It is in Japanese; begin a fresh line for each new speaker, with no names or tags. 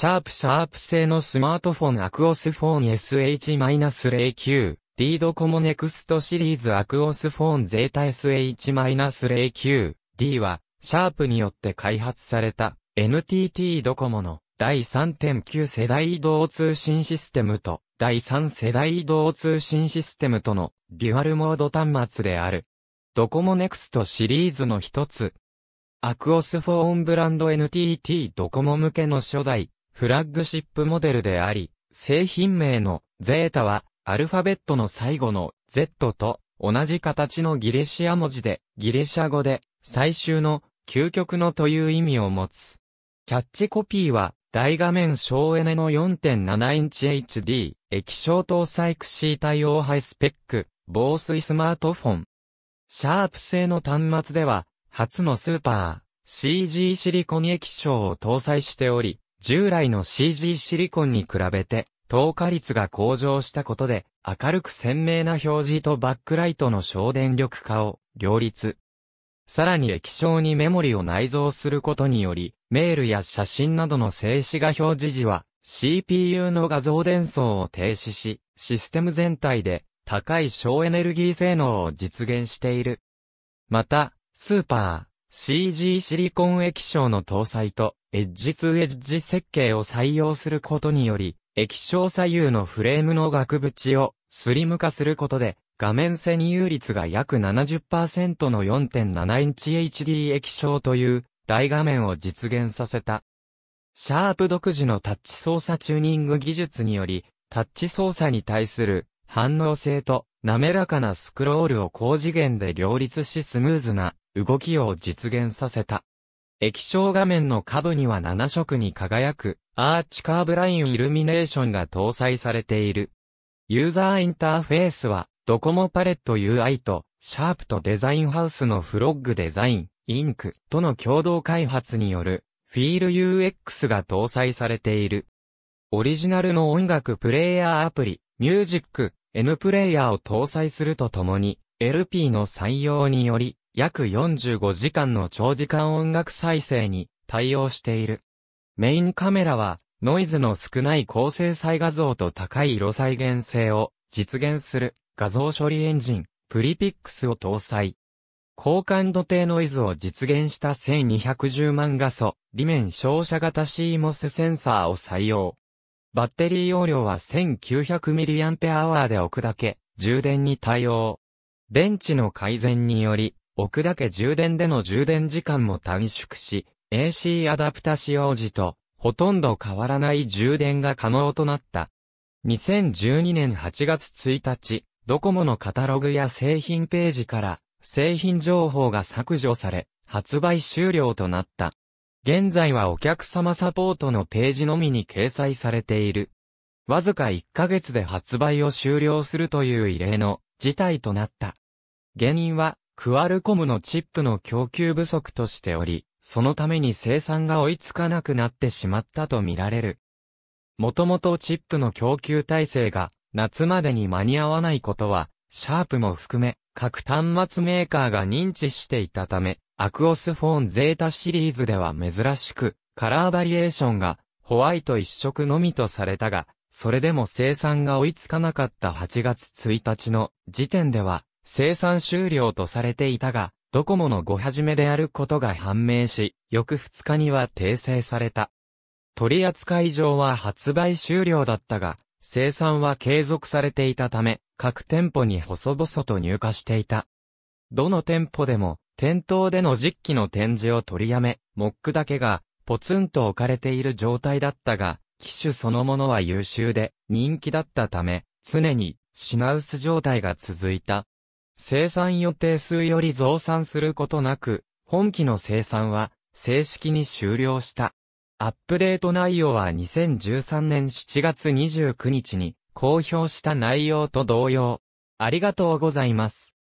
シャープシャープ製のスマートフォンアクオスフォン SH-09、D ドコモネクストシリーズアクオスフォンゼータ SH-09、D は、シャープによって開発された NTT ドコモの第3.9世代移動通信システムと第3世代移動通信システムとのデュアルモード端末である。ドコモネクストシリーズの一つ。アクオスフォーンブランド NTT ドコモ向けの初代フラッグシップモデルであり、製品名のゼータはアルファベットの最後の Z と同じ形のギリシア文字で、ギリシャ語で最終の究極のという意味を持つ。キャッチコピーは大画面省エネの4.7インチ HD、液晶搭載クシー対応ハイスペック、防水スマートフォン。シャープ製の端末では、初のスーパー、CG シリコン液晶を搭載しており、従来の CG シリコンに比べて、透過率が向上したことで、明るく鮮明な表示とバックライトの省電力化を両立。さらに液晶にメモリを内蔵することにより、メールや写真などの静止画表示時は、CPU の画像伝送を停止し、システム全体で高い省エネルギー性能を実現している。また、スーパー、CG シリコン液晶の搭載と、エッジ2エッジ設計を採用することにより、液晶左右のフレームの額縁をスリム化することで、画面占有率が約70%の4.7インチ HD 液晶という大画面を実現させた。シャープ独自のタッチ操作チューニング技術により、タッチ操作に対する反応性と滑らかなスクロールを高次元で両立しスムーズな動きを実現させた。液晶画面の下部には7色に輝くアーチカーブラインイルミネーションが搭載されている。ユーザーインターフェースはドコモパレット UI とシャープとデザインハウスのフロッグデザイン、インクとの共同開発によるフィール UX が搭載されている。オリジナルの音楽プレイヤーアプリ、ミュージック、N プレイヤーを搭載するとともに、LP の採用により、約45時間の長時間音楽再生に対応している。メインカメラは、ノイズの少ない高精細画像と高い色再現性を実現する画像処理エンジン、プリピックスを搭載。高感度低ノイズを実現した1210万画素、裏面照射型 CMOS センサーを採用。バッテリー容量は 1900mAh で置くだけ、充電に対応。電池の改善により、置くだけ充電での充電時間も短縮し、AC アダプタ使用時とほとんど変わらない充電が可能となった。2012年8月1日、ドコモのカタログや製品ページから製品情報が削除され、発売終了となった。現在はお客様サポートのページのみに掲載されている。わずか1ヶ月で発売を終了するという異例の事態となった。原因はクアルコムのチップの供給不足としており、そのために生産が追いつかなくなってしまったとみられる。もともとチップの供給体制が夏までに間に合わないことは、シャープも含め、各端末メーカーが認知していたため、アクオスフォンゼータシリーズでは珍しく、カラーバリエーションがホワイト一色のみとされたが、それでも生産が追いつかなかった8月1日の時点では、生産終了とされていたが、ドコモのご始めであることが判明し、翌2日には訂正された。取扱い上は発売終了だったが、生産は継続されていたため、各店舗に細々と入荷していた。どの店舗でも、店頭での実機の展示を取りやめ、モックだけが、ポツンと置かれている状態だったが、機種そのものは優秀で、人気だったため、常に、品薄状態が続いた。生産予定数より増産することなく、本機の生産は正式に終了した。アップデート内容は2013年7月29日に公表した内容と同様。ありがとうございます。